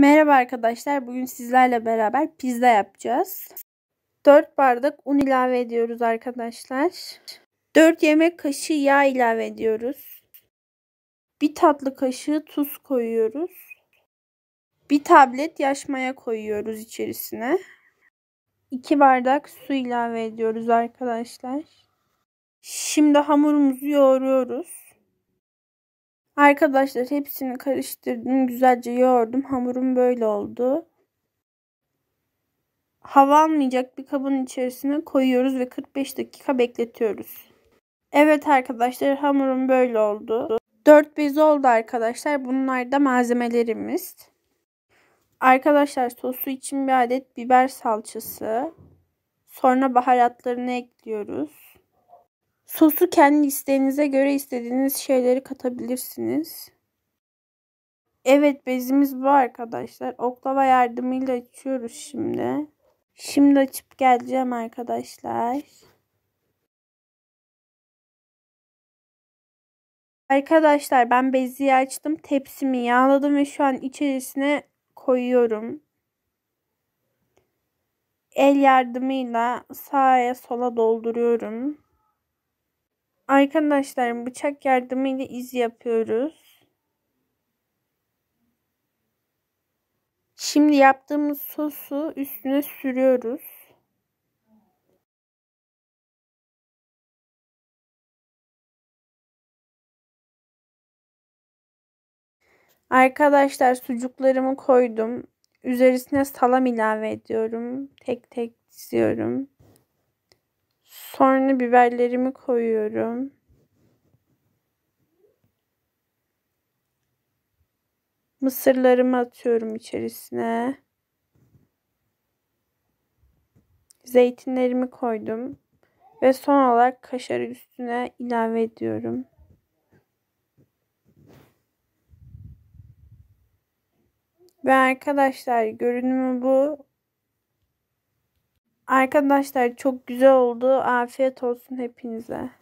Merhaba arkadaşlar. Bugün sizlerle beraber pizza yapacağız. 4 bardak un ilave ediyoruz arkadaşlar. 4 yemek kaşığı yağ ilave ediyoruz. 1 tatlı kaşığı tuz koyuyoruz. 1 tablet yaş maya koyuyoruz içerisine. 2 bardak su ilave ediyoruz arkadaşlar. Şimdi hamurumuzu yoğuruyoruz. Arkadaşlar hepsini karıştırdım. Güzelce yoğurdum. Hamurum böyle oldu. Hava almayacak bir kabın içerisine koyuyoruz ve 45 dakika bekletiyoruz. Evet arkadaşlar hamurum böyle oldu. 4 bez oldu arkadaşlar. Bunlar da malzemelerimiz. Arkadaşlar sosu için bir adet biber salçası. Sonra baharatlarını ekliyoruz. Sosu kendi isteğinize göre istediğiniz şeyleri katabilirsiniz. Evet bezimiz bu arkadaşlar. Oklava yardımıyla açıyoruz şimdi. Şimdi açıp geleceğim arkadaşlar. Arkadaşlar ben beziyi açtım. Tepsimi yağladım ve şu an içerisine koyuyorum. El yardımıyla sağa sola dolduruyorum. Arkadaşlar bıçak yardımıyla iz yapıyoruz. Şimdi yaptığımız sosu üstüne sürüyoruz. Arkadaşlar sucuklarımı koydum. Üzerisine salam ilave ediyorum. Tek tek diziyorum. Sonra biberlerimi koyuyorum. Mısırlarımı atıyorum içerisine. Zeytinlerimi koydum. Ve son olarak kaşarı üstüne ilave ediyorum. Ve arkadaşlar görünümü bu. Arkadaşlar çok güzel oldu. Afiyet olsun hepinize.